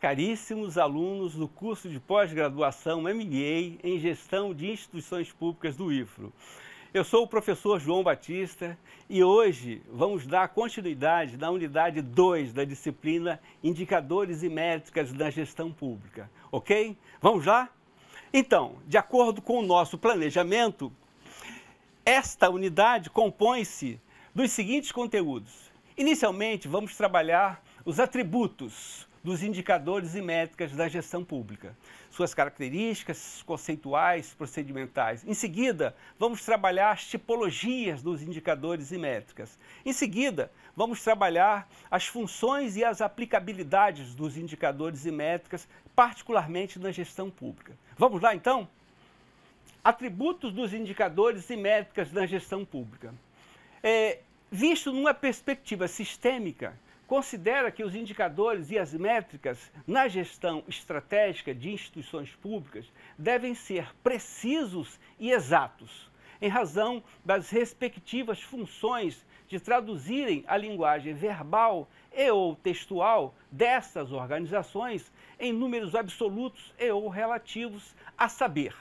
caríssimos alunos do curso de pós-graduação MBA em Gestão de Instituições Públicas do IFRO. Eu sou o professor João Batista e hoje vamos dar continuidade na unidade 2 da disciplina Indicadores e Métricas da Gestão Pública, ok? Vamos lá? Então, de acordo com o nosso planejamento, esta unidade compõe-se dos seguintes conteúdos. Inicialmente, vamos trabalhar os atributos dos indicadores e métricas da gestão pública, suas características conceituais, procedimentais. Em seguida, vamos trabalhar as tipologias dos indicadores e métricas. Em seguida, vamos trabalhar as funções e as aplicabilidades dos indicadores e métricas, particularmente na gestão pública. Vamos lá então? Atributos dos indicadores e métricas na gestão pública. É, visto numa perspectiva sistêmica, considera que os indicadores e as métricas na gestão estratégica de instituições públicas devem ser precisos e exatos, em razão das respectivas funções de traduzirem a linguagem verbal e ou textual dessas organizações em números absolutos e ou relativos a saber.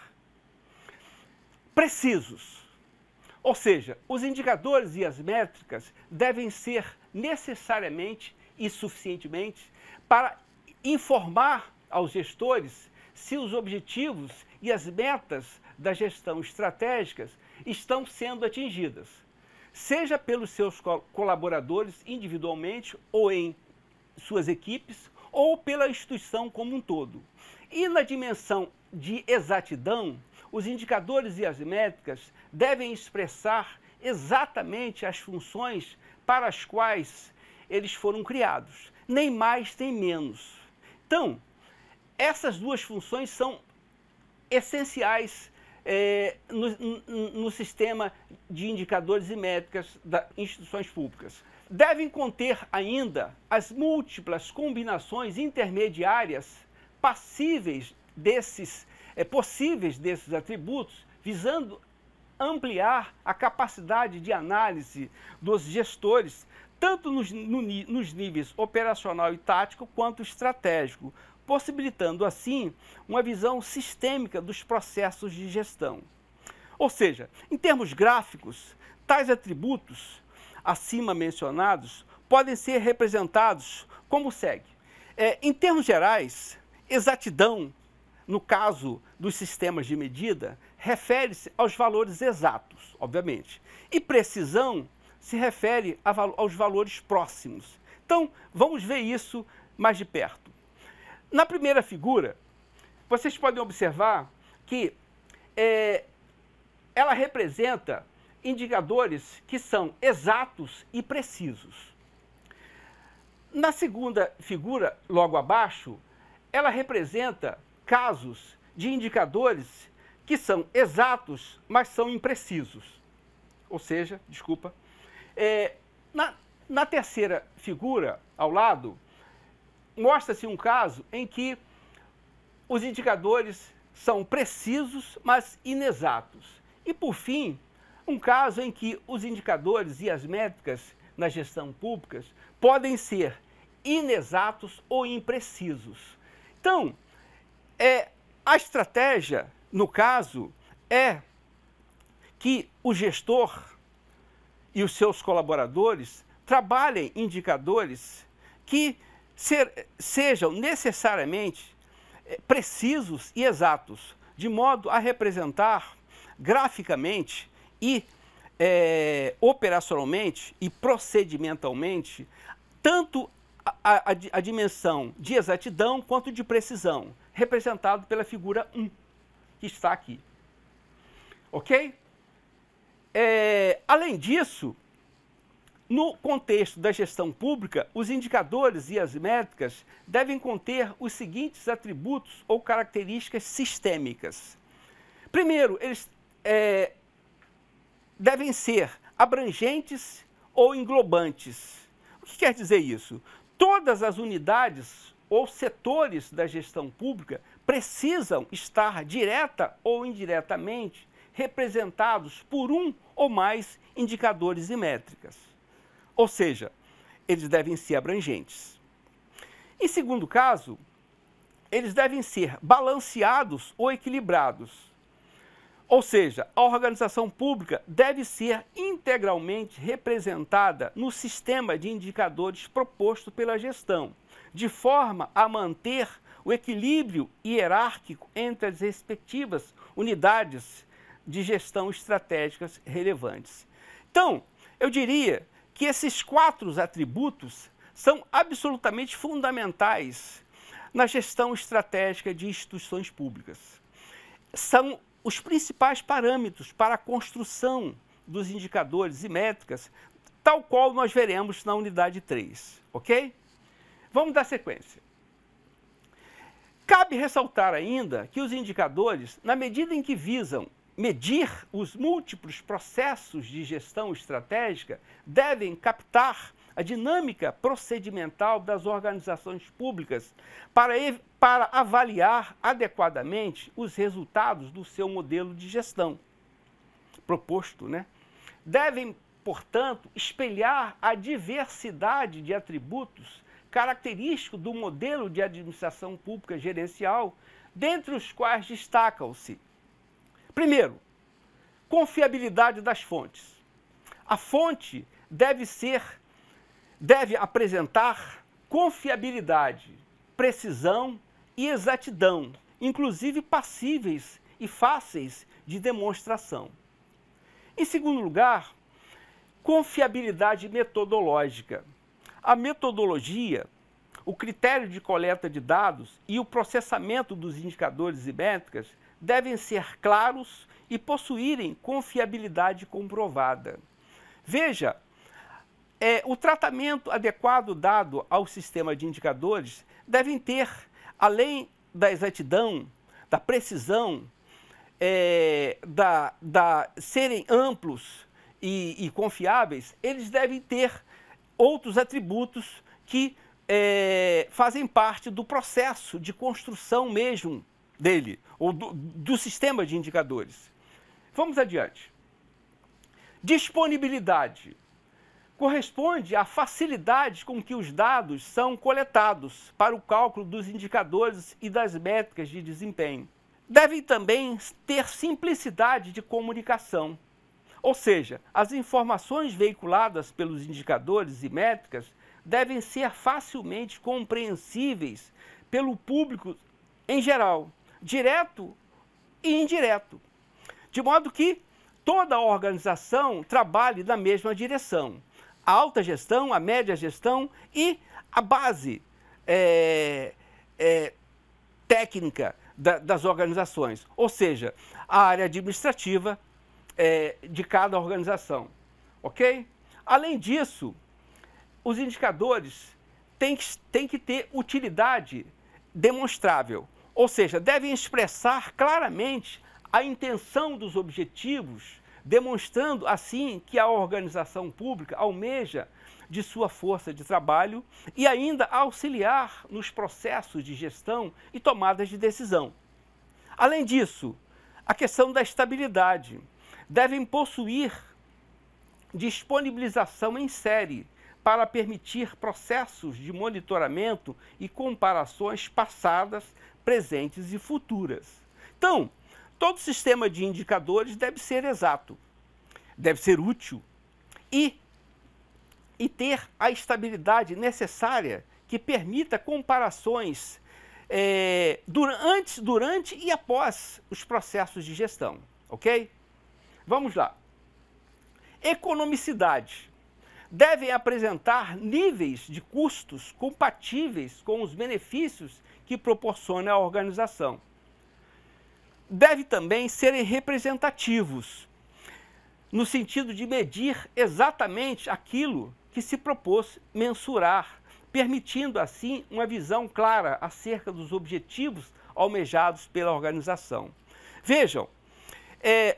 Precisos. Ou seja, os indicadores e as métricas devem ser necessariamente e suficientemente para informar aos gestores se os objetivos e as metas da gestão estratégicas estão sendo atingidas, seja pelos seus colaboradores individualmente ou em suas equipes ou pela instituição como um todo. E na dimensão de exatidão, os indicadores e as métricas devem expressar exatamente as funções para as quais eles foram criados, nem mais nem menos. Então, essas duas funções são essenciais é, no, no, sistema de indicadores e métricas das instituições públicas. Devem conter ainda as múltiplas combinações intermediárias passíveis desses, é, possíveis desses atributos, visando ampliar a capacidade de análise dos gestores, tanto nos, no, nos níveis operacional e tático quanto estratégico, possibilitando assim uma visão sistêmica dos processos de gestão. Ou seja, em termos gráficos, tais atributos acima mencionados podem ser representados como segue. É, em termos gerais, exatidão no caso dos sistemas de medida, refere-se aos valores exatos, obviamente. E precisão se refere aos valores próximos. Então, vamos ver isso mais de perto. Na primeira figura, vocês podem observar que é, ela representa indicadores que são exatos e precisos. Na segunda figura, logo abaixo, ela representa casos de indicadores que são exatos, mas são imprecisos. Ou seja, desculpa, é, na, na terceira figura, ao lado, mostra-se um caso em que os indicadores são precisos, mas inexatos. E, por fim, um caso em que os indicadores e as métricas na gestão pública podem ser inexatos ou imprecisos. Então, é, a estratégia, no caso, é que o gestor e os seus colaboradores trabalhem indicadores que ser, sejam necessariamente é, precisos e exatos, de modo a representar graficamente e é, operacionalmente e procedimentalmente tanto a, a, a dimensão de exatidão quanto de precisão representado pela figura 1, que está aqui. Ok? É, além disso, no contexto da gestão pública, os indicadores e as métricas devem conter os seguintes atributos ou características sistêmicas. Primeiro, eles é, devem ser abrangentes ou englobantes. O que quer dizer isso? Todas as unidades ou setores da gestão pública precisam estar direta ou indiretamente representados por um ou mais indicadores e métricas. Ou seja, eles devem ser abrangentes. Em segundo caso, eles devem ser balanceados ou equilibrados. Ou seja, a organização pública deve ser integralmente representada no sistema de indicadores proposto pela gestão de forma a manter o equilíbrio hierárquico entre as respectivas unidades de gestão estratégicas relevantes. Então, eu diria que esses quatro atributos são absolutamente fundamentais na gestão estratégica de instituições públicas. São os principais parâmetros para a construção dos indicadores e métricas, tal qual nós veremos na unidade 3, ok? Vamos dar sequência. Cabe ressaltar ainda que os indicadores, na medida em que visam medir os múltiplos processos de gestão estratégica, devem captar a dinâmica procedimental das organizações públicas para, para avaliar adequadamente os resultados do seu modelo de gestão proposto. Né? Devem, portanto, espelhar a diversidade de atributos característico do modelo de administração pública gerencial, dentre os quais destacam-se: primeiro, confiabilidade das fontes. A fonte deve ser deve apresentar confiabilidade, precisão e exatidão, inclusive passíveis e fáceis de demonstração. Em segundo lugar, confiabilidade metodológica. A metodologia, o critério de coleta de dados e o processamento dos indicadores e métricas devem ser claros e possuírem confiabilidade comprovada. Veja, é, o tratamento adequado dado ao sistema de indicadores devem ter, além da exatidão, da precisão, é, da, da serem amplos e, e confiáveis, eles devem ter outros atributos que é, fazem parte do processo de construção mesmo dele, ou do, do sistema de indicadores. Vamos adiante. Disponibilidade corresponde à facilidade com que os dados são coletados para o cálculo dos indicadores e das métricas de desempenho. Devem também ter simplicidade de comunicação. Ou seja, as informações veiculadas pelos indicadores e métricas devem ser facilmente compreensíveis pelo público em geral, direto e indireto, de modo que toda a organização trabalhe na mesma direção. A alta gestão, a média gestão e a base é, é, técnica da, das organizações, ou seja, a área administrativa, é, de cada organização, ok? Além disso, os indicadores têm que, têm que ter utilidade demonstrável, ou seja, devem expressar claramente a intenção dos objetivos, demonstrando assim que a organização pública almeja de sua força de trabalho e ainda auxiliar nos processos de gestão e tomadas de decisão. Além disso, a questão da estabilidade devem possuir disponibilização em série para permitir processos de monitoramento e comparações passadas, presentes e futuras. Então, todo sistema de indicadores deve ser exato, deve ser útil e, e ter a estabilidade necessária que permita comparações é, eh, durante, durante e após os processos de gestão, ok? Vamos lá. Economicidade. Devem apresentar níveis de custos compatíveis com os benefícios que proporciona a organização. Deve também serem representativos, no sentido de medir exatamente aquilo que se propôs mensurar, permitindo assim uma visão clara acerca dos objetivos almejados pela organização. Vejam, é,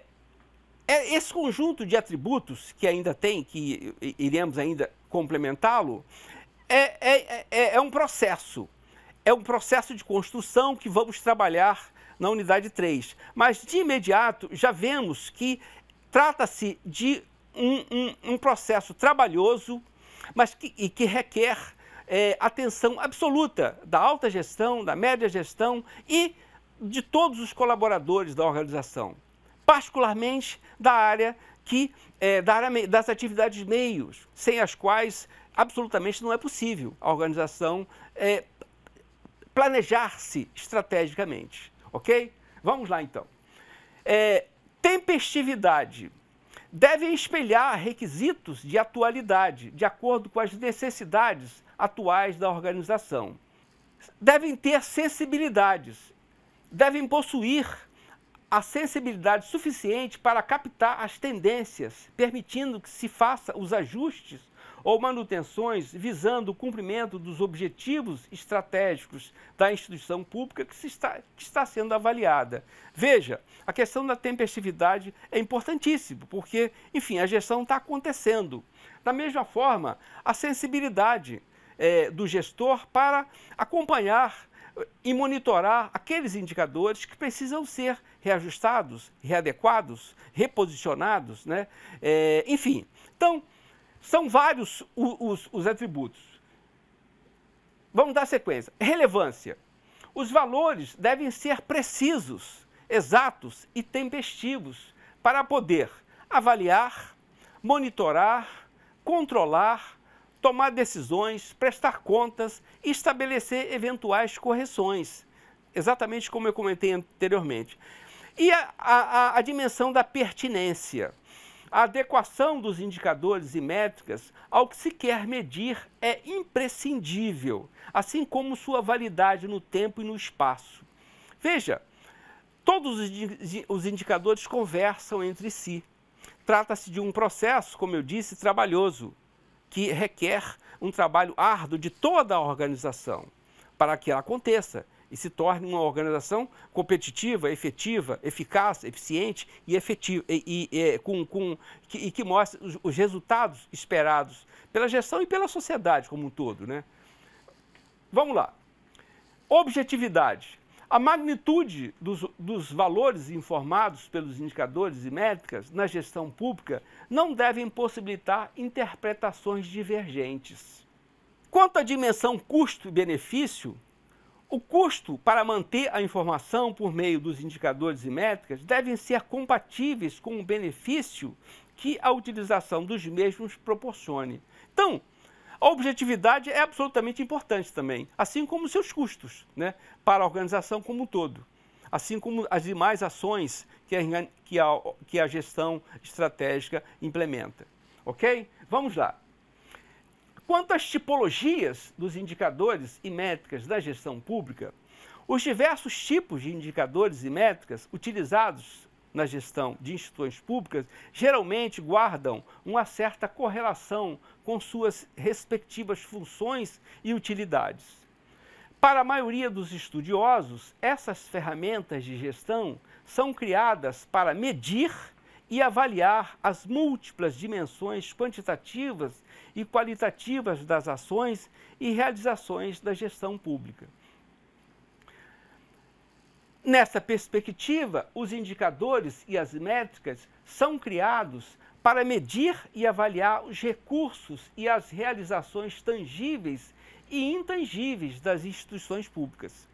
é esse conjunto de atributos que ainda tem, que iremos ainda complementá-lo, é, é, é, é, um processo. É um processo de construção que vamos trabalhar na unidade 3. Mas, de imediato, já vemos que trata-se de um, um, um, processo trabalhoso, mas que, e que requer é, atenção absoluta da alta gestão, da média gestão e de todos os colaboradores da organização particularmente da área que é, da área, das atividades meios, sem as quais absolutamente não é possível a organização é, planejar-se estrategicamente, ok? Vamos lá então. É, tempestividade deve espelhar requisitos de atualidade, de acordo com as necessidades atuais da organização. Devem ter sensibilidades, devem possuir a sensibilidade suficiente para captar as tendências, permitindo que se faça os ajustes ou manutenções visando o cumprimento dos objetivos estratégicos da instituição pública que, está, que está sendo avaliada. Veja, a questão da tempestividade é importantíssima, porque, enfim, a gestão está acontecendo. Da mesma forma, a sensibilidade é, do gestor para acompanhar e monitorar aqueles indicadores que precisam ser reajustados, readequados, reposicionados, né? É, enfim. Então, são vários os, os atributos. Vamos dar sequência. Relevância. Os valores devem ser precisos, exatos e tempestivos para poder avaliar, monitorar, controlar tomar decisões, prestar contas e estabelecer eventuais correções, exatamente como eu comentei anteriormente. E a, a, a dimensão da pertinência. A adequação dos indicadores e métricas ao que se quer medir é imprescindível, assim como sua validade no tempo e no espaço. Veja, todos os indicadores conversam entre si. Trata-se de um processo, como eu disse, trabalhoso, que requer um trabalho árduo de toda a organização para que ela aconteça e se torne uma organização competitiva, efetiva, eficaz, eficiente e efetiva e, e, e com, com, que, e que mostre os, os, resultados esperados pela gestão e pela sociedade como um todo, né? Vamos lá. Objetividade. A magnitude dos, dos, valores informados pelos indicadores e métricas na gestão pública não devem possibilitar interpretações divergentes. Quanto à dimensão custo-benefício, o custo para manter a informação por meio dos indicadores e métricas devem ser compatíveis com o benefício que a utilização dos mesmos proporcione. Então, a objetividade é absolutamente importante também, assim como os seus custos né, para a organização como um todo, assim como as demais ações que a, que a, que a gestão estratégica implementa. Ok? Vamos lá. Quanto às tipologias dos indicadores e métricas da gestão pública, os diversos tipos de indicadores e métricas utilizados na gestão de instituições públicas geralmente guardam uma certa correlação com suas respectivas funções e utilidades. Para a maioria dos estudiosos, essas ferramentas de gestão são criadas para medir e avaliar as múltiplas dimensões quantitativas e qualitativas das ações e realizações da gestão pública. Nessa perspectiva, os indicadores e as métricas são criados para medir e avaliar os recursos e as realizações tangíveis e intangíveis das instituições públicas.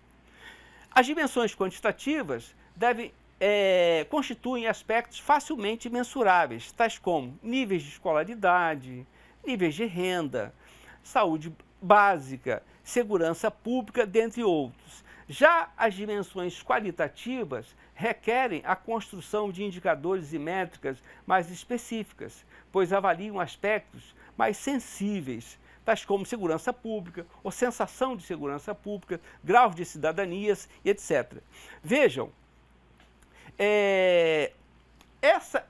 As dimensões quantitativas devem, é, constituem aspectos facilmente mensuráveis, tais como níveis de escolaridade, níveis de renda, saúde básica, segurança pública, dentre outros. Já as dimensões qualitativas requerem a construção de indicadores e métricas mais específicas, pois avaliam aspectos mais sensíveis, tais como segurança pública ou sensação de segurança pública, graus de cidadanias, etc. Vejam, é, essa,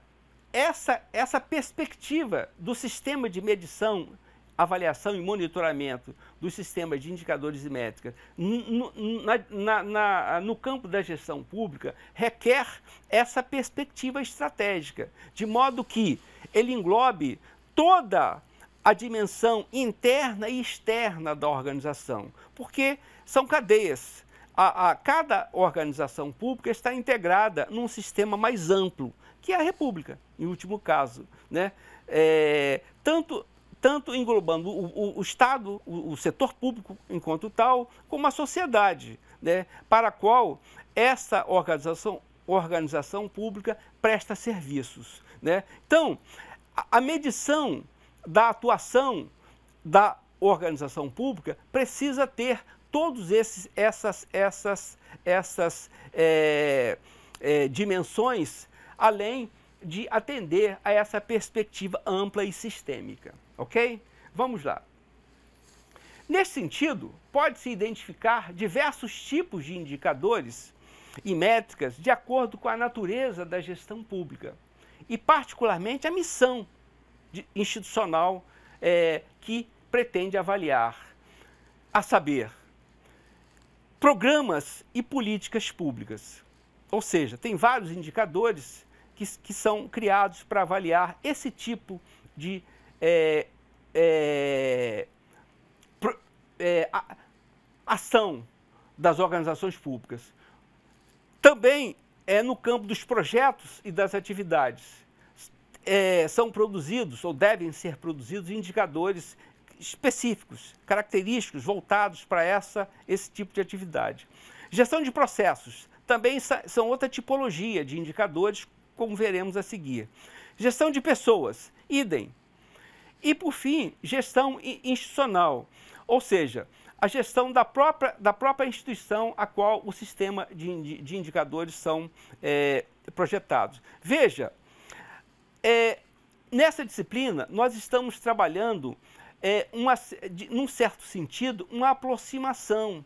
essa, essa perspectiva do sistema de medição avaliação e monitoramento dos sistemas de indicadores e métricas no, na, na, no campo da gestão pública requer essa perspectiva estratégica, de modo que ele englobe toda a dimensão interna e externa da organização, porque são cadeias. A, a, cada organização pública está integrada num sistema mais amplo, que é a República, em último caso. Né? É, tanto tanto englobando o, o, o Estado, o, o, setor público enquanto tal, como a sociedade, né, para a qual essa organização, organização pública presta serviços. Né? Então, a, a medição da atuação da organização pública precisa ter todos esses essas essas essas é, é, dimensões além de atender a essa perspectiva ampla e sistêmica, ok? Vamos lá. Nesse sentido, pode-se identificar diversos tipos de indicadores e métricas de acordo com a natureza da gestão pública e, particularmente, a missão institucional é, que pretende avaliar, a saber, programas e políticas públicas. Ou seja, tem vários indicadores que, que são criados para avaliar esse tipo de é, é, pro, é, a, ação das organizações públicas. Também é no campo dos projetos e das atividades. É, são produzidos ou devem ser produzidos indicadores específicos, característicos voltados para essa esse tipo de atividade. Gestão de processos também são outra tipologia de indicadores como veremos a seguir. Gestão de pessoas, idem. E, por fim, gestão institucional, ou seja, a gestão da própria, da própria instituição a qual o sistema de, de indicadores são é, projetados. Veja, é, nessa disciplina, nós estamos trabalhando, é, uma, de, num certo sentido, uma aproximação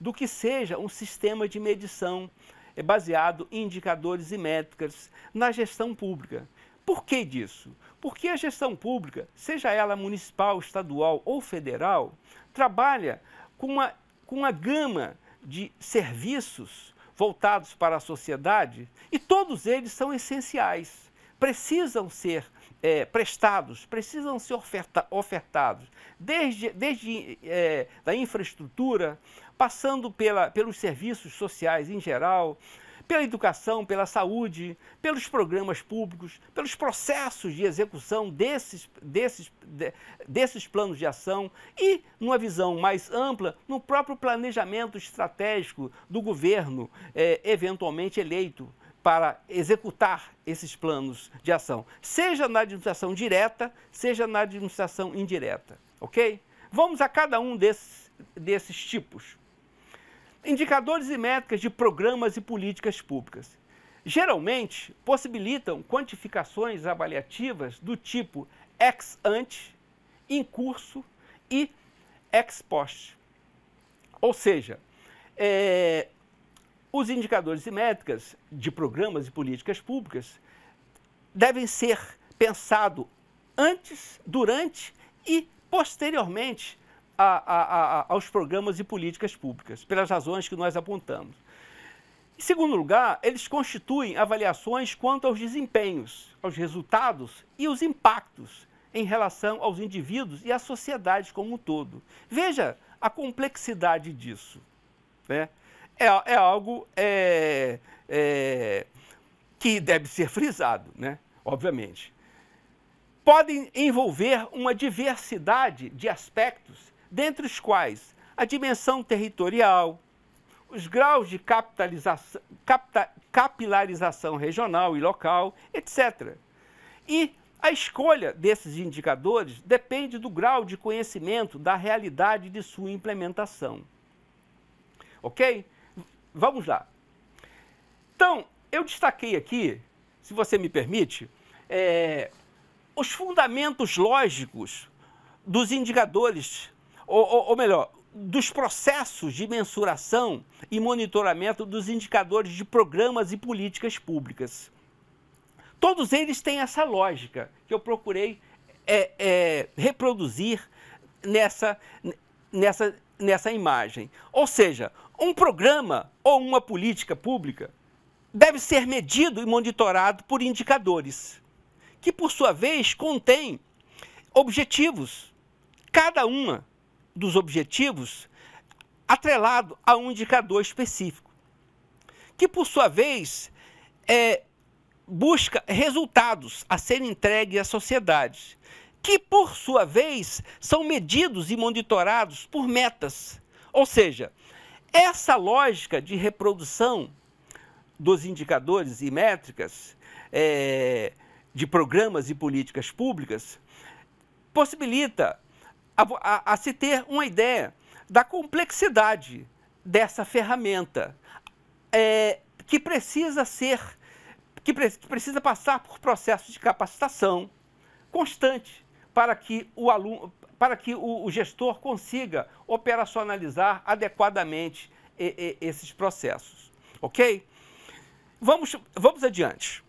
do que seja um sistema de medição é baseado em indicadores e métricas na gestão pública. Por que disso? Porque a gestão pública, seja ela municipal, estadual ou federal, trabalha com uma, com uma gama de serviços voltados para a sociedade e todos eles são essenciais, precisam ser é, prestados, precisam ser oferta, ofertados, desde, desde é, da infraestrutura passando pela, pelos serviços sociais em geral, pela educação, pela saúde, pelos programas públicos, pelos processos de execução desses, desses, de, desses planos de ação e, numa visão mais ampla, no próprio planejamento estratégico do governo é, eventualmente eleito para executar esses planos de ação, seja na administração direta, seja na administração indireta, ok? Vamos a cada um desses, desses tipos. Indicadores e métricas de programas e políticas públicas. Geralmente possibilitam quantificações avaliativas do tipo ex ante, em curso e ex post. Ou seja, é, os indicadores e métricas de programas e políticas públicas devem ser pensados antes, durante e posteriormente a, a, a, aos programas e políticas públicas, pelas razões que nós apontamos. Em segundo lugar, eles constituem avaliações quanto aos desempenhos, aos resultados e os impactos em relação aos indivíduos e à sociedade como um todo. Veja a complexidade disso. Né? É, é, algo é, é, que deve ser frisado, né? obviamente. Podem envolver uma diversidade de aspectos dentre os quais a dimensão territorial, os graus de capta, capilarização regional e local, etc. E a escolha desses indicadores depende do grau de conhecimento da realidade de sua implementação. Ok? Vamos lá. Então, eu destaquei aqui, se você me permite, é, os fundamentos lógicos dos indicadores ou, ou, ou melhor, dos processos de mensuração e monitoramento dos indicadores de programas e políticas públicas. Todos eles têm essa lógica que eu procurei é, é, reproduzir nessa, nessa, nessa imagem. Ou seja, um programa ou uma política pública deve ser medido e monitorado por indicadores, que por sua vez contêm objetivos, cada uma dos objetivos atrelado a um indicador específico, que por sua vez é, busca resultados a serem entregues à sociedade, que por sua vez são medidos e monitorados por metas. Ou seja, essa lógica de reprodução dos indicadores e métricas é, de programas e políticas públicas possibilita a, a, a se ter uma ideia da complexidade dessa ferramenta, é, que precisa ser, que, pre, que precisa passar por processos de capacitação constante para que o aluno, para que o, o gestor consiga operacionalizar adequadamente e, e, esses processos, ok? Vamos, vamos adiante.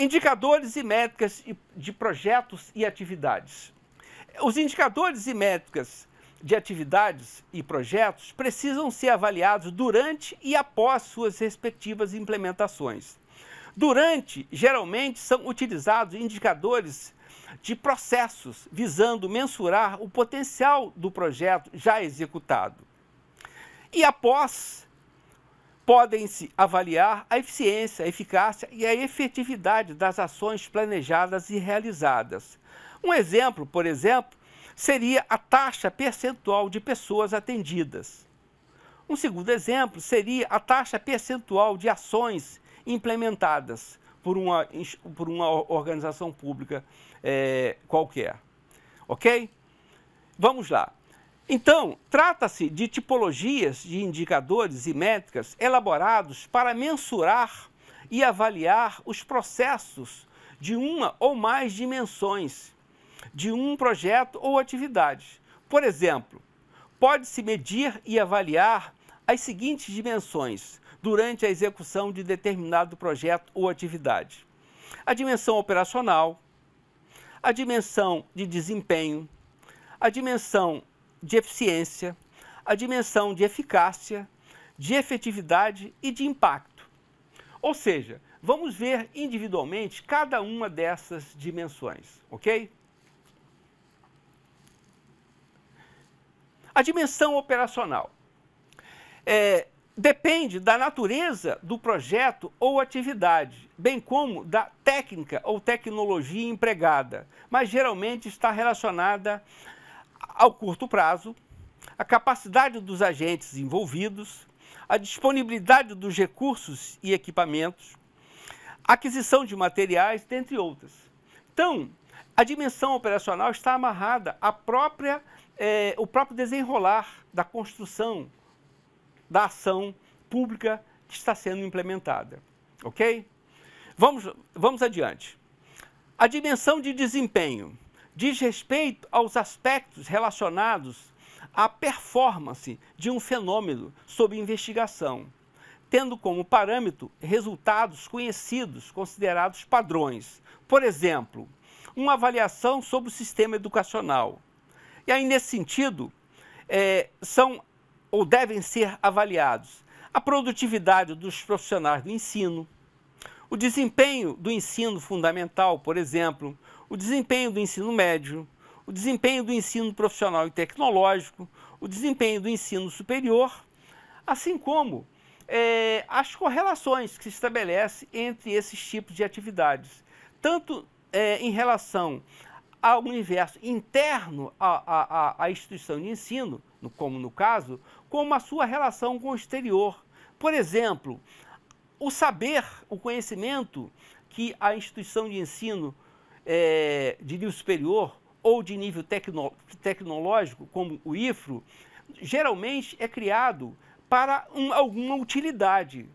Indicadores e métricas de projetos e atividades. Os indicadores e métricas de atividades e projetos precisam ser avaliados durante e após suas respectivas implementações. Durante, geralmente, são utilizados indicadores de processos visando mensurar o potencial do projeto já executado. E após, podem-se avaliar a eficiência, a eficácia e a efetividade das ações planejadas e realizadas. Um exemplo, por exemplo, seria a taxa percentual de pessoas atendidas. Um segundo exemplo seria a taxa percentual de ações implementadas por uma, por uma organização pública é, qualquer. Ok? Vamos lá. Então, trata-se de tipologias de indicadores e métricas elaborados para mensurar e avaliar os processos de uma ou mais dimensões de um projeto ou atividade. Por exemplo, pode-se medir e avaliar as seguintes dimensões durante a execução de determinado projeto ou atividade: a dimensão operacional, a dimensão de desempenho, a dimensão de eficiência, a dimensão de eficácia, de efetividade e de impacto. Ou seja, vamos ver individualmente cada uma dessas dimensões, ok? A dimensão operacional é, depende da natureza do projeto ou atividade, bem como da técnica ou tecnologia empregada, mas geralmente está relacionada a ao curto prazo, a capacidade dos agentes envolvidos, a disponibilidade dos recursos e equipamentos, aquisição de materiais, dentre outras. Então, a dimensão operacional está amarrada à própria, eh, o próprio desenrolar da construção da ação pública que está sendo implementada. Ok? Vamos, vamos adiante. A dimensão de desempenho diz respeito aos aspectos relacionados à performance de um fenômeno sob investigação, tendo como parâmetro resultados conhecidos, considerados padrões. Por exemplo, uma avaliação sobre o sistema educacional. E aí, nesse sentido, é, são ou devem ser avaliados a produtividade dos profissionais do ensino, o desempenho do ensino fundamental, por exemplo, o desempenho do ensino médio, o desempenho do ensino profissional e tecnológico, o desempenho do ensino superior, assim como é, as correlações que se estabelece entre esses tipos de atividades, tanto é, em relação ao universo interno à, à, à instituição de ensino, no, como no caso, como a sua relação com o exterior. Por exemplo, o saber, o conhecimento que a instituição de ensino é, de nível superior ou de nível tecno, tecnológico, como o IFRO, geralmente é criado para um, alguma utilidade,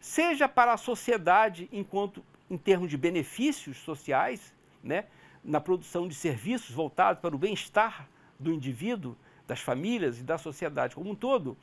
seja para a sociedade enquanto em termos de benefícios sociais, né, na produção de serviços voltados para o bem-estar do indivíduo, das famílias e da sociedade como um todo,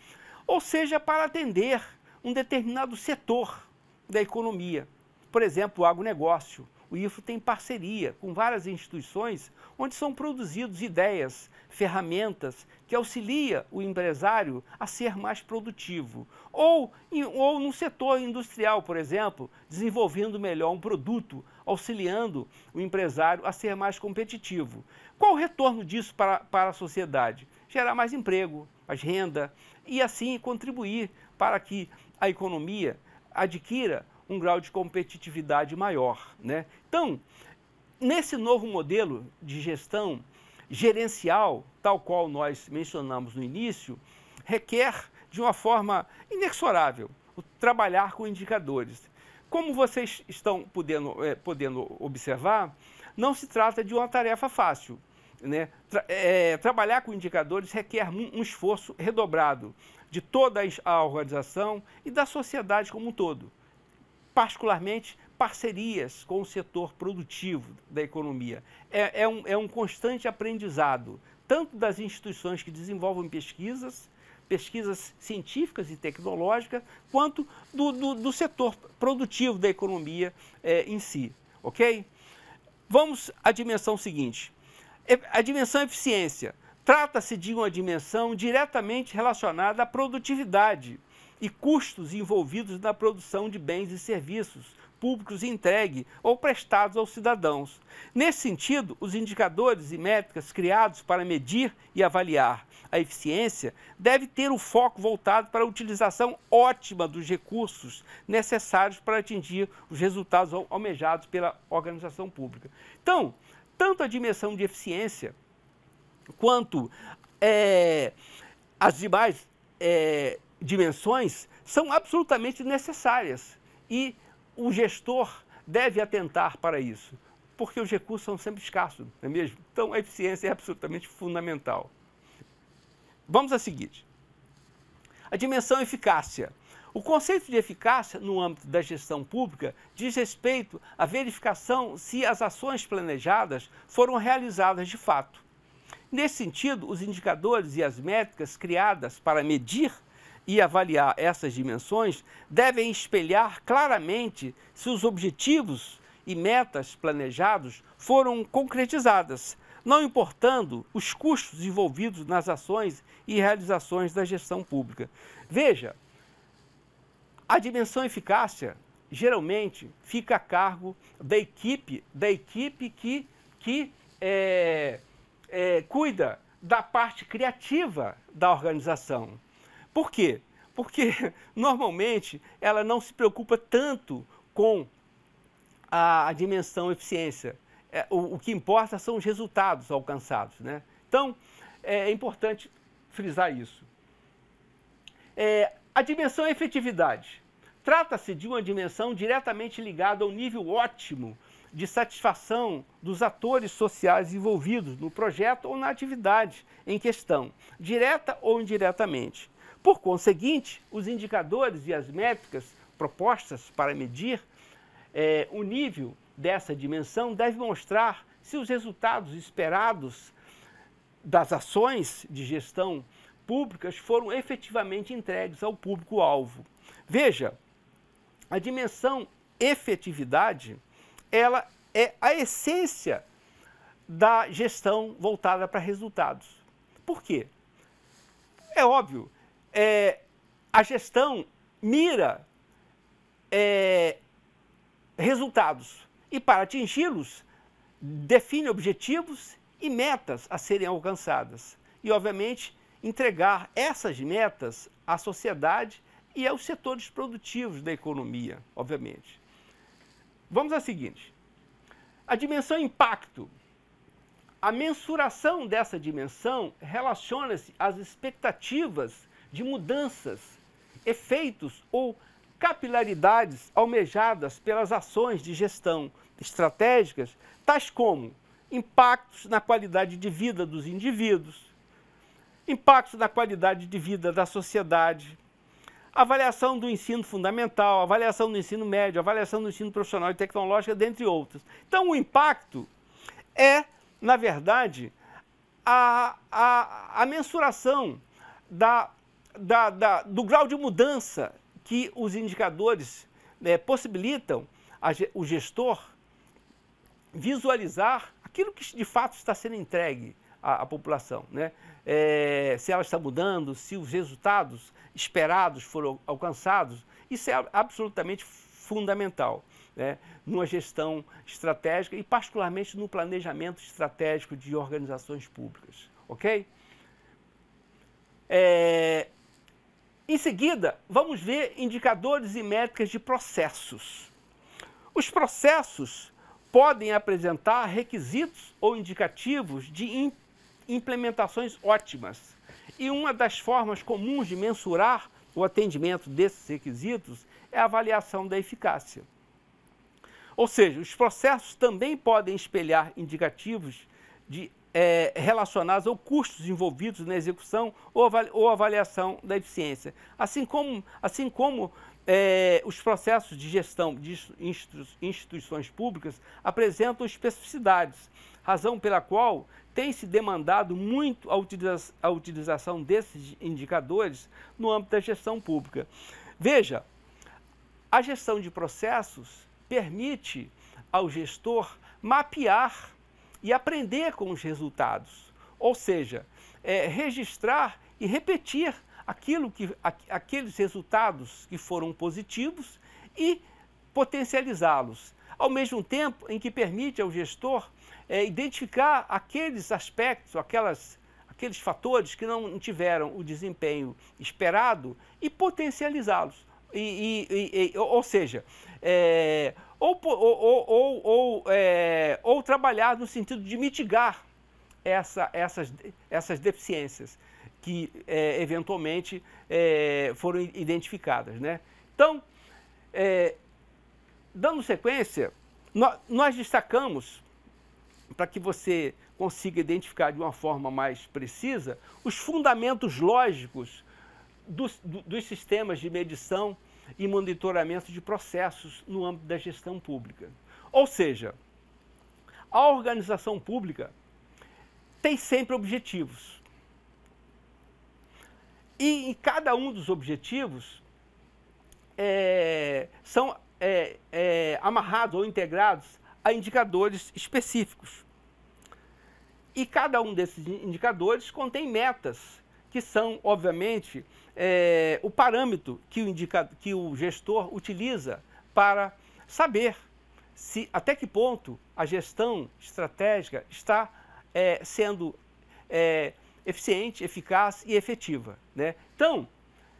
ou seja, para atender um determinado setor da economia, por exemplo, o agronegócio o Ifo tem parceria com várias instituições onde são produzidas ideias, ferramentas que auxilia o empresário a ser mais produtivo. Ou, ou no setor industrial, por exemplo, desenvolvendo melhor um produto, auxiliando o empresário a ser mais competitivo. Qual o retorno disso para, para a sociedade? Gerar mais emprego, mais renda e assim contribuir para que a economia adquira um grau de competitividade maior. Né? Então, nesse novo modelo de gestão gerencial, tal qual nós mencionamos no início, requer de uma forma inexorável o trabalhar com indicadores. Como vocês estão podendo, é, podendo observar, não se trata de uma tarefa fácil. Né? Tra é, trabalhar com indicadores requer um, esforço redobrado de toda a organização e da sociedade como um todo particularmente parcerias com o setor produtivo da economia. É, é, um, é um constante aprendizado, tanto das instituições que desenvolvem pesquisas, pesquisas científicas e tecnológicas, quanto do, do, do setor produtivo da economia é, em si. Ok? Vamos à dimensão seguinte. A dimensão eficiência trata-se de uma dimensão diretamente relacionada à produtividade e custos envolvidos na produção de bens e serviços públicos entregue ou prestados aos cidadãos. Nesse sentido, os indicadores e métricas criados para medir e avaliar a eficiência deve ter o foco voltado para a utilização ótima dos recursos necessários para atingir os resultados almejados pela organização pública. Então, tanto a dimensão de eficiência quanto é, as demais é, dimensões são absolutamente necessárias e o gestor deve atentar para isso, porque os recursos são sempre escassos, não é mesmo? Então a eficiência é absolutamente fundamental. Vamos a seguir. A dimensão eficácia. O conceito de eficácia no âmbito da gestão pública diz respeito à verificação se as ações planejadas foram realizadas de fato. Nesse sentido, os indicadores e as métricas criadas para medir e avaliar essas dimensões devem espelhar claramente se os objetivos e metas planejados foram concretizadas, não importando os custos envolvidos nas ações e realizações da gestão pública. Veja, a dimensão eficácia geralmente fica a cargo da equipe, da equipe que, que é, é, cuida da parte criativa da organização. Por quê? Porque normalmente ela não se preocupa tanto com a, dimensão eficiência. É, o, o, que importa são os resultados alcançados. Né? Então, é importante frisar isso. É, a dimensão efetividade. Trata-se de uma dimensão diretamente ligada ao nível ótimo de satisfação dos atores sociais envolvidos no projeto ou na atividade em questão, direta ou indiretamente. Por conseguinte, os indicadores e as métricas propostas para medir é, o nível dessa dimensão devem mostrar se os resultados esperados das ações de gestão públicas foram efetivamente entregues ao público-alvo. Veja, a dimensão efetividade, ela é a essência da gestão voltada para resultados. Por quê? É óbvio é, a gestão mira é, resultados e, para atingi-los, define objetivos e metas a serem alcançadas. E, obviamente, entregar essas metas à sociedade e aos setores produtivos da economia, obviamente. Vamos ao seguinte: a dimensão impacto. A mensuração dessa dimensão relaciona-se às expectativas de mudanças, efeitos ou capilaridades almejadas pelas ações de gestão estratégicas, tais como impactos na qualidade de vida dos indivíduos, impactos na qualidade de vida da sociedade, avaliação do ensino fundamental, avaliação do ensino médio, avaliação do ensino profissional e tecnológico, dentre outros. Então, o impacto é, na verdade, a, a, a mensuração da da, da, do grau de mudança que os indicadores né, possibilitam a, o gestor visualizar aquilo que de fato está sendo entregue à, à população. Né? É, se ela está mudando, se os resultados esperados foram alcançados, isso é absolutamente fundamental né? numa gestão estratégica e, particularmente, no planejamento estratégico de organizações públicas. Ok? É, em seguida, vamos ver indicadores e métricas de processos. Os processos podem apresentar requisitos ou indicativos de implementações ótimas. E uma das formas comuns de mensurar o atendimento desses requisitos é a avaliação da eficácia. Ou seja, os processos também podem espelhar indicativos de é, relacionados ou custos envolvidos na execução ou, avaliação da eficiência, assim como, assim como é, os processos de gestão de instituições públicas apresentam especificidades, razão pela qual tem se demandado muito a utilização desses indicadores no âmbito da gestão pública. Veja, a gestão de processos permite ao gestor mapear e aprender com os resultados. Ou seja, é, registrar e repetir aquilo que, aqueles resultados que foram positivos e potencializá-los. Ao mesmo tempo em que permite ao gestor é, identificar aqueles aspectos, aquelas, aqueles fatores que não tiveram o desempenho esperado e potencializá-los. E, e, e, ou seja, é, ou, ou, ou, ou, é, ou trabalhar no sentido de mitigar essa, essas, essas deficiências que é, eventualmente é, foram identificadas. Né? Então, é, dando sequência, nós, nós destacamos, para que você consiga identificar de uma forma mais precisa, os fundamentos lógicos dos, dos sistemas de medição e monitoramento de processos no âmbito da gestão pública. Ou seja, a organização pública tem sempre objetivos. E em cada um dos objetivos é, são é, é, amarrados ou integrados a indicadores específicos. E cada um desses indicadores contém metas que são, obviamente, é, o parâmetro que o, indicador, que o gestor utiliza para saber se até que ponto a gestão estratégica está é, sendo é, eficiente, eficaz e efetiva. Né? Então,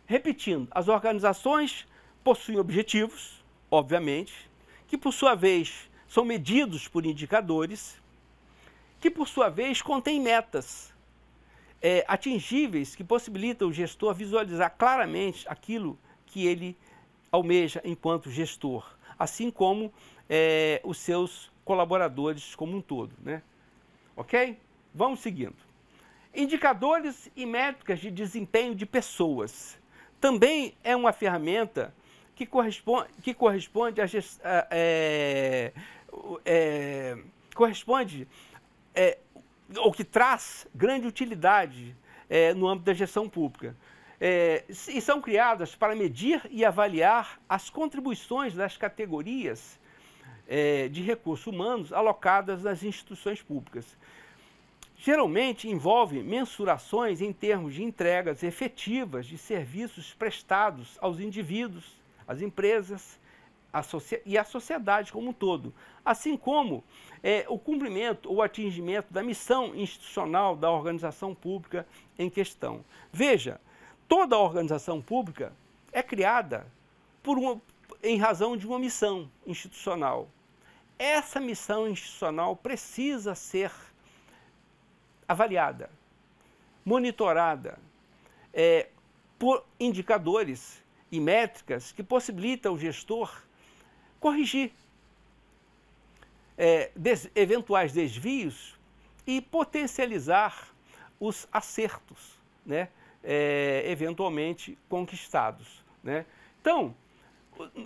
repetindo, as organizações possuem objetivos, obviamente, que por sua vez são medidos por indicadores, que por sua vez contêm metas é, atingíveis que possibilitam o gestor visualizar claramente aquilo que ele almeja enquanto gestor, assim como é, os seus colaboradores como um todo. Né? Ok? Vamos seguindo. Indicadores e métricas de desempenho de pessoas. Também é uma ferramenta que corresponde, que corresponde a, é, é, corresponde é, ou que traz grande utilidade é, no âmbito da gestão pública. É, e são criadas para medir e avaliar as contribuições das categorias é, de recursos humanos alocadas nas instituições públicas. Geralmente envolve mensurações em termos de entregas efetivas de serviços prestados aos indivíduos, às empresas, a e a sociedade como um todo, assim como é, o cumprimento ou atingimento da missão institucional da organização pública em questão. Veja, toda a organização pública é criada por uma, em razão de uma missão institucional. Essa missão institucional precisa ser avaliada, monitorada é, por indicadores e métricas que possibilitam ao gestor corrigir é, des eventuais desvios e potencializar os acertos, né? É, eventualmente conquistados. Né? Então,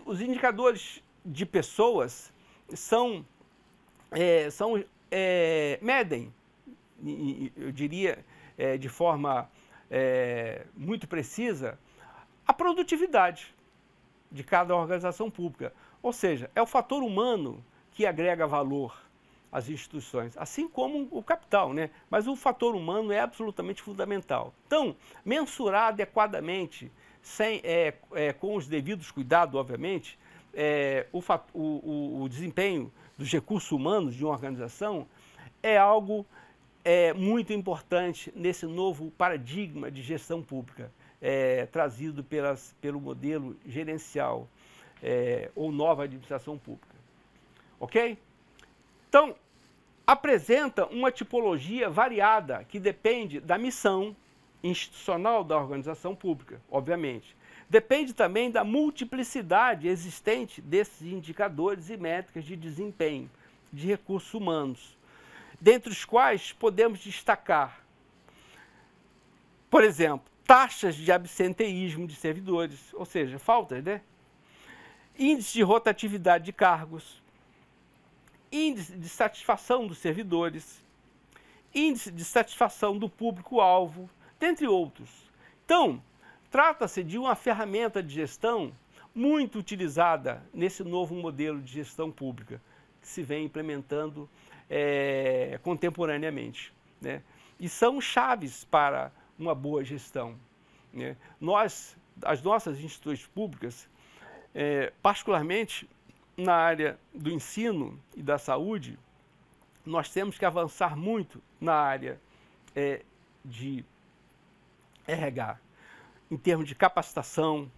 os indicadores de pessoas são, é, são é, medem, eu diria é, de forma é, muito precisa, a produtividade de cada organização pública. Ou seja, é o fator humano que agrega valor às instituições, assim como o capital, né? Mas o fator humano é absolutamente fundamental. Então, mensurar adequadamente, sem, é, é, com os devidos cuidados, obviamente, é, o, o, o, desempenho dos recursos humanos de uma organização é algo é, muito importante nesse novo paradigma de gestão pública é, trazido pelas, pelo modelo gerencial é, ou nova administração pública. Ok? Então, apresenta uma tipologia variada que depende da missão institucional da organização pública, obviamente. Depende também da multiplicidade existente desses indicadores e métricas de desempenho de recursos humanos, dentre os quais podemos destacar, por exemplo, taxas de absenteísmo de servidores, ou seja, faltas, né? índice de rotatividade de cargos, índice de satisfação dos servidores, índice de satisfação do público-alvo, dentre outros. Então, trata-se de uma ferramenta de gestão muito utilizada nesse novo modelo de gestão pública que se vem implementando é, contemporaneamente. Né? E são chaves para uma boa gestão. Né? Nós, as nossas instituições públicas, é, particularmente na área do ensino e da saúde, nós temos que avançar muito na área é, de RH, em termos de capacitação,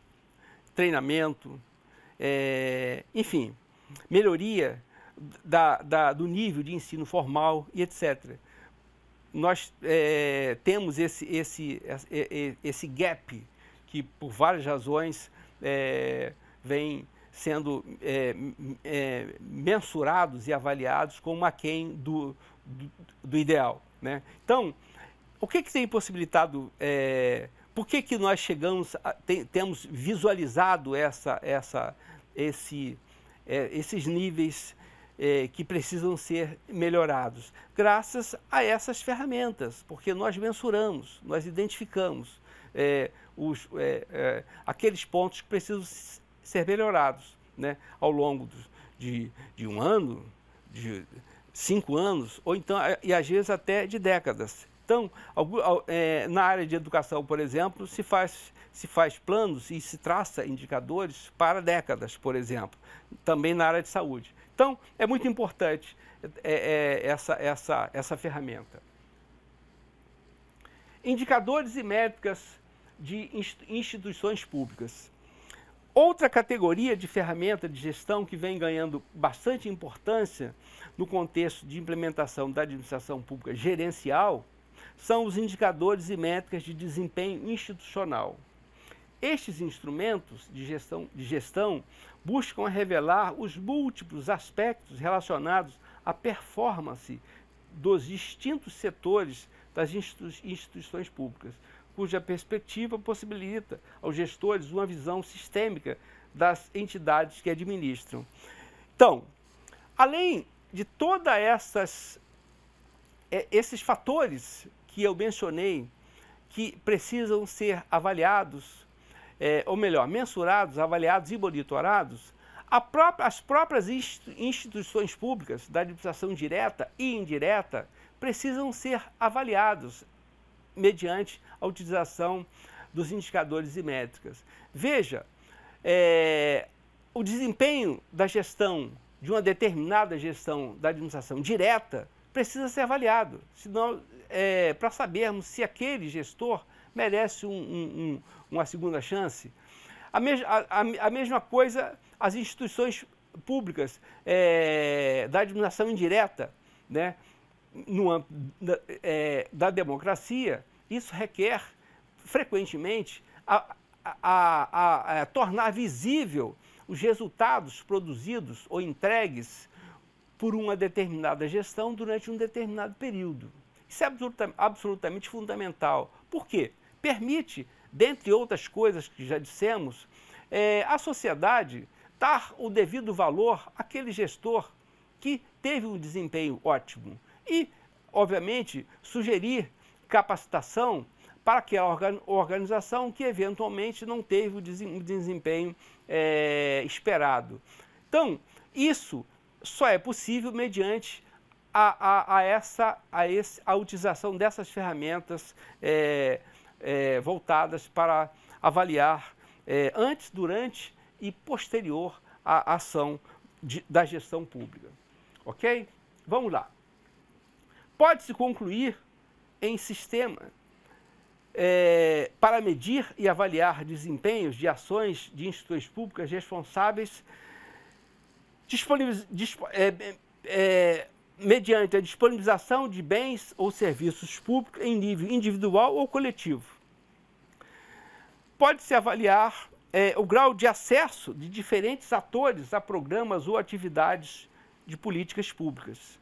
treinamento, é, enfim, melhoria da, da, do nível de ensino formal e etc. Nós é, temos esse, esse, esse, esse gap que, por várias razões, é, vêm sendo é, é, mensurados e avaliados como aquém do, do, do ideal. Né? Então, o que, que tem possibilitado? É, por que, que nós chegamos, a, tem, temos visualizado essa, essa, esse, é, esses níveis é, que precisam ser melhorados? Graças a essas ferramentas, porque nós mensuramos, nós identificamos é, os, aqueles pontos que precisam ser melhorados né, ao longo do, de, de um ano, de cinco anos, ou então, eh, e às vezes até de décadas. Então, eh, na área de educação, por exemplo, se faz, se faz planos e se traça indicadores para décadas, por exemplo, também na área de saúde. Então, é muito importante eh, essa, essa, essa ferramenta. Indicadores e métricas de instituições públicas. Outra categoria de ferramenta de gestão que vem ganhando bastante importância no contexto de implementação da administração pública gerencial são os indicadores e métricas de desempenho institucional. Estes instrumentos de gestão, de gestão buscam revelar os múltiplos aspectos relacionados à performance dos distintos setores das instituições públicas, cuja perspectiva possibilita aos gestores uma visão sistêmica das entidades que administram. Então, além de todos é, esses fatores que eu mencionei, que precisam ser avaliados, é, ou melhor, mensurados, avaliados e monitorados, própria, as próprias instituições públicas da administração direta e indireta precisam ser avaliados, mediante a utilização dos indicadores e métricas. Veja, é, o desempenho da gestão, de uma determinada gestão da administração direta, precisa ser avaliado, senão é, para sabermos se aquele gestor merece um, um, um, uma segunda chance. A, me, a, a, mesma coisa as instituições públicas é, da administração indireta, né? no âmbito da, é, da democracia, isso requer, frequentemente, a, a, a, tornar visível os resultados produzidos ou entregues por uma determinada gestão durante um determinado período. Isso é absoluta, absolutamente fundamental. Por quê? Permite, dentre outras coisas que já dissemos, é, sociedade dar o devido valor àquele gestor que teve um desempenho ótimo, e, obviamente, sugerir capacitação para aquela organização que eventualmente não teve o desempenho é, esperado. Então, isso só é possível mediante a, a, a essa, a, esse, a utilização dessas ferramentas é, é, voltadas para avaliar é, antes, durante e posterior à ação de, da gestão pública. Ok? Vamos lá pode-se concluir em sistema é, para medir e avaliar desempenhos de ações de instituições públicas responsáveis é, é, é, mediante a disponibilização de bens ou serviços públicos em nível individual ou coletivo. Pode-se avaliar é, o grau de acesso de diferentes atores a programas ou atividades de políticas públicas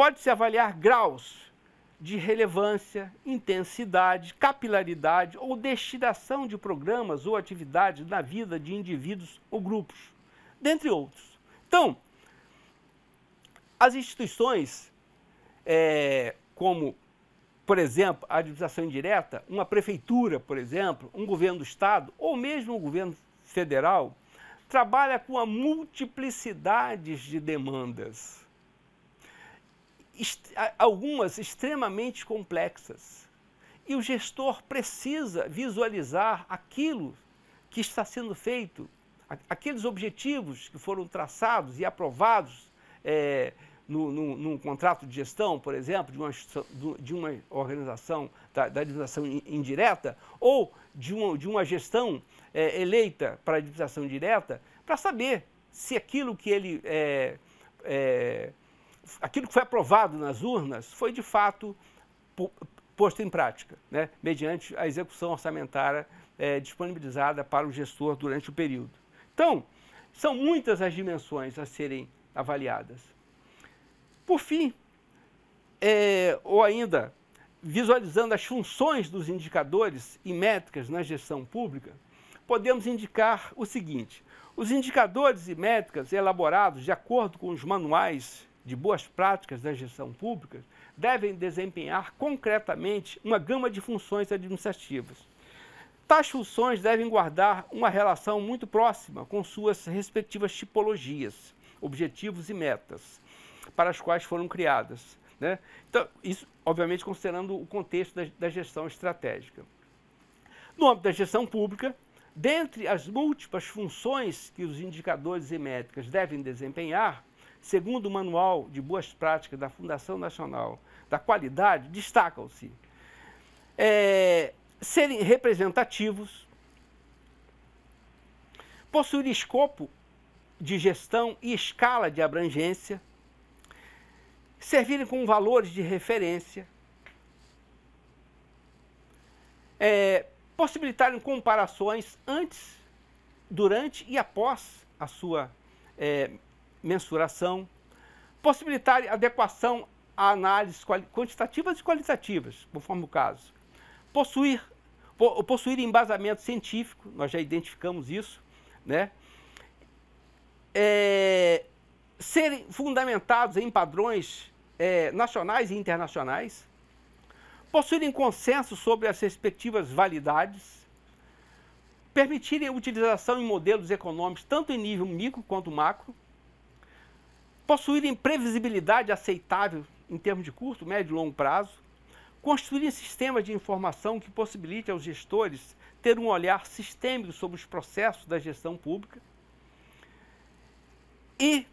Pode-se avaliar graus de relevância, intensidade, capilaridade ou destinação de programas ou atividades na vida de indivíduos ou grupos, dentre outros. Então, as instituições, é, como, por exemplo, a administração indireta, uma prefeitura, por exemplo, um governo do Estado ou mesmo um governo federal, trabalha com a multiplicidade de demandas est algumas extremamente complexas. E o gestor precisa visualizar aquilo que está sendo feito, aqueles objetivos que foram traçados e aprovados é, no, num contrato de gestão, por exemplo, de uma, de uma organização da, da administração indireta, ou de uma, de uma gestão é, eleita para a administração direta, para saber se aquilo que ele é, é, aquilo que foi aprovado nas urnas foi de fato posto em prática, né, mediante a execução orçamentária é, disponibilizada para o gestor durante o período. Então, são muitas as dimensões a serem avaliadas. Por fim, é, ou ainda visualizando as funções dos indicadores e métricas na gestão pública, podemos indicar o seguinte: os indicadores e métricas elaborados de acordo com os manuais de boas práticas da gestão pública devem desempenhar concretamente uma gama de funções administrativas. Tais funções devem guardar uma relação muito próxima com suas respectivas tipologias, objetivos e metas para as quais foram criadas. Né? Então, isso, obviamente, considerando o contexto da, da gestão estratégica. No âmbito da gestão pública, dentre as múltiplas funções que os indicadores e métricas devem desempenhar, Segundo o Manual de Boas Práticas da Fundação Nacional da Qualidade, destacam-se é, serem representativos, possuir escopo de gestão e escala de abrangência, servirem com valores de referência, é, possibilitarem comparações antes, durante e após a sua é, mensuração, possibilitar adequação a análises quantitativas e qualitativas, conforme o caso, possuir, possuir embasamento científico, nós já identificamos isso, né? É, serem fundamentados em padrões é, nacionais e internacionais, possuírem consenso sobre as respectivas validades, permitirem a utilização em modelos econômicos, tanto em nível micro quanto macro, possuírem previsibilidade aceitável em termos de curto, médio e longo prazo, construírem sistemas de informação que possibilite aos gestores ter um olhar sistêmico sobre os processos da gestão pública e,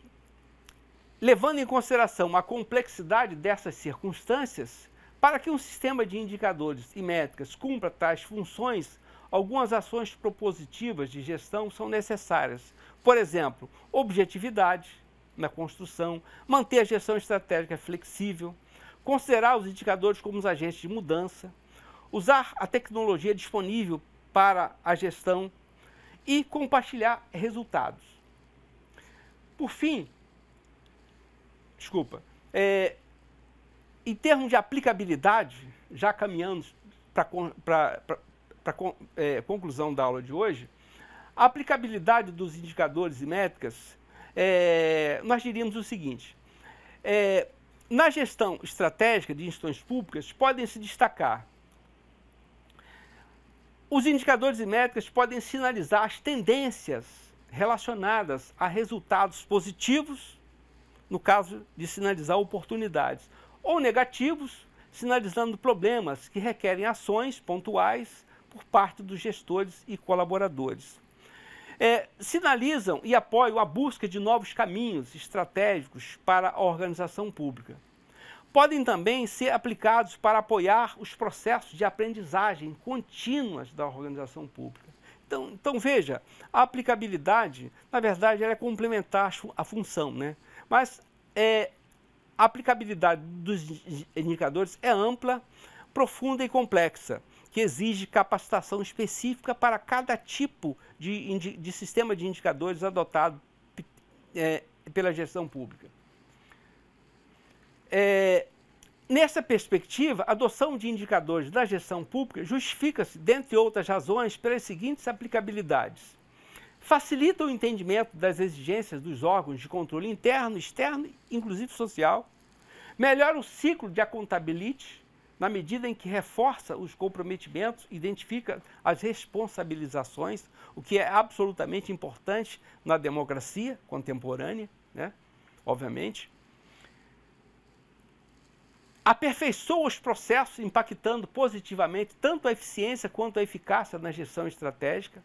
levando em consideração a complexidade dessas circunstâncias, para que um sistema de indicadores e métricas cumpra tais funções, algumas ações propositivas de gestão são necessárias. Por exemplo, objetividade, na construção, manter a gestão estratégica flexível, considerar os indicadores como os agentes de mudança, usar a tecnologia disponível para a gestão e compartilhar resultados. Por fim, desculpa, é, em termos de aplicabilidade, já caminhando para a é, conclusão da aula de hoje, a aplicabilidade dos indicadores e métricas é, nós diríamos o seguinte: é, na gestão estratégica de instituições públicas podem se destacar os indicadores e métricas podem sinalizar as tendências relacionadas a resultados positivos, no caso de sinalizar oportunidades, ou negativos, sinalizando problemas que requerem ações pontuais por parte dos gestores e colaboradores é, sinalizam e apoiam a busca de novos caminhos estratégicos para a organização pública. Podem também ser aplicados para apoiar os processos de aprendizagem contínuas da organização pública. Então, então veja, a aplicabilidade, na verdade, ela é complementar à função, né? mas é, a aplicabilidade dos indicadores é ampla, profunda e complexa que exige capacitação específica para cada tipo de, de, sistema de indicadores adotado é, pela gestão pública. É, nessa perspectiva, a adoção de indicadores da gestão pública justifica-se, dentre outras razões, pelas seguintes aplicabilidades. Facilita o entendimento das exigências dos órgãos de controle interno, externo, inclusive social. Melhora o ciclo de acontabilidade na medida em que reforça os comprometimentos, identifica as responsabilizações, o que é absolutamente importante na democracia contemporânea, né? obviamente. Aperfeiçoa os processos, impactando positivamente tanto a eficiência quanto a eficácia na gestão estratégica.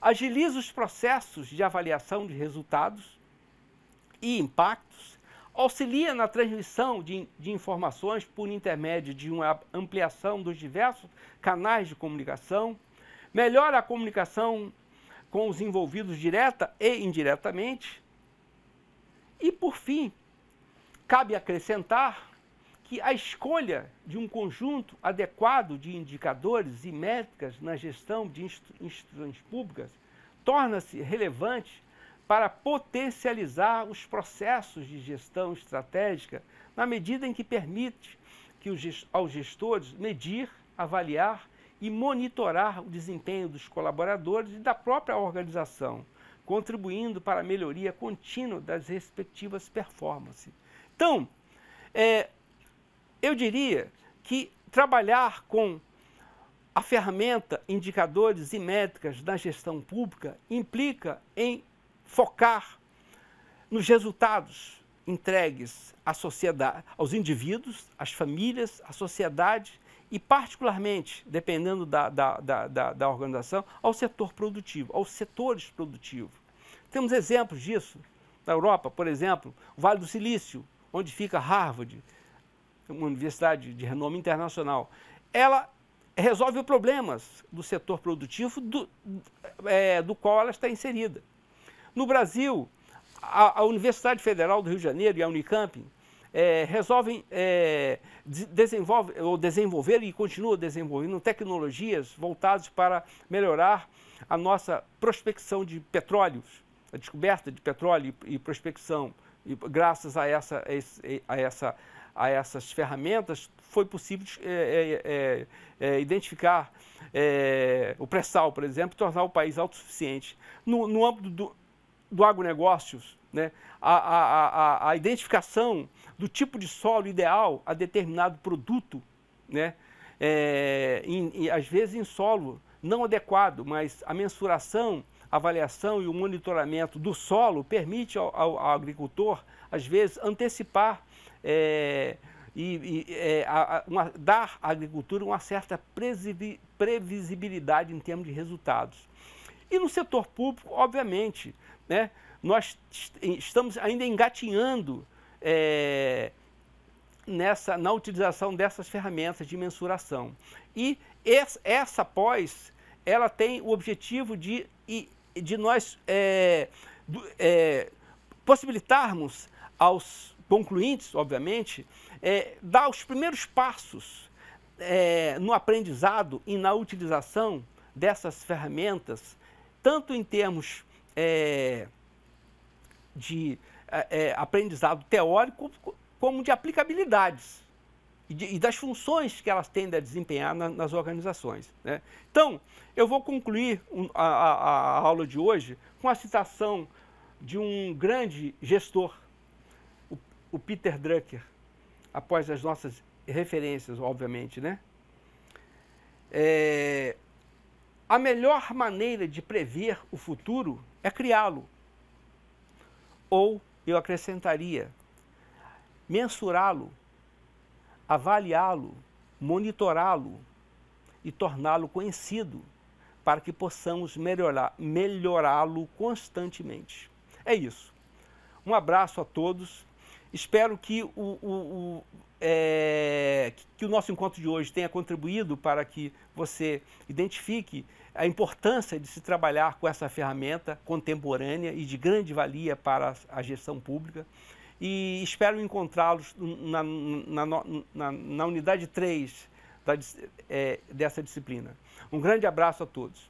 Agiliza os processos de avaliação de resultados e impactos auxilia na transmissão de, de, informações por intermédio de uma ampliação dos diversos canais de comunicação, melhora a comunicação com os envolvidos direta e indiretamente. E, por fim, cabe acrescentar que a escolha de um conjunto adequado de indicadores e métricas na gestão de instituições públicas torna-se relevante para potencializar os processos de gestão estratégica na medida em que permite que os, aos gestores medir, avaliar e monitorar o desempenho dos colaboradores e da própria organização, contribuindo para a melhoria contínua das respectivas performances. Então, é, eu diria que trabalhar com a ferramenta indicadores e métricas da gestão pública implica em focar nos resultados entregues à sociedade, aos indivíduos, às famílias, à sociedade e, particularmente, dependendo da, da, da, da organização, ao setor produtivo, aos setores produtivos. Temos exemplos disso na Europa, por exemplo, o Vale do Silício, onde fica Harvard, uma universidade de renome internacional. Ela resolve problemas do setor produtivo do, é, do qual ela está inserida. No Brasil, a, a, Universidade Federal do Rio de Janeiro e a Unicamp é, resolvem é, desenvolve, ou desenvolver e continuam desenvolvendo tecnologias voltadas para melhorar a nossa prospecção de petróleos, a descoberta de petróleo e, e prospecção. E graças a, essa, a, essa, a essas ferramentas foi possível é, é, é, é, identificar é, o pré-sal, por exemplo, tornar o país autossuficiente. No, no âmbito do, do agronegócios, né? a, a, a, a identificação do tipo de solo ideal a determinado produto, né? É, em, em, às vezes em solo não adequado, mas a mensuração, a avaliação e o monitoramento do solo permite ao, ao, ao agricultor, às vezes, antecipar é, e, e é, a, uma, dar à agricultura uma certa previsibilidade em termos de resultados. E no setor público, obviamente, né? nós estamos ainda engatinhando é, nessa, na utilização dessas ferramentas de mensuração. E essa pós, ela tem o objetivo de, de nós é, é, possibilitarmos aos concluintes, obviamente, é, dar os primeiros passos é, no aprendizado e na utilização dessas ferramentas, tanto em termos é, de é, é aprendizado teórico, como de aplicabilidades e, de, e, das funções que elas tendem a desempenhar na, nas organizações. Né? Então, eu vou concluir um, a, a, a aula de hoje com a citação de um grande gestor, o, o Peter Drucker, após as nossas referências, obviamente, né? É, a melhor maneira de prever o futuro é criá-lo. Ou, eu acrescentaria, mensurá-lo, avaliá-lo, monitorá-lo e torná-lo conhecido para que possamos melhorá-lo constantemente. É isso. Um abraço a todos. Espero que o, o, o é, que o nosso encontro de hoje tenha contribuído para que você identifique a importância de se trabalhar com essa ferramenta contemporânea e de grande valia para a gestão pública. E espero encontrá-los na, na, na, na, unidade 3 da, é, dessa disciplina. Um grande abraço a todos.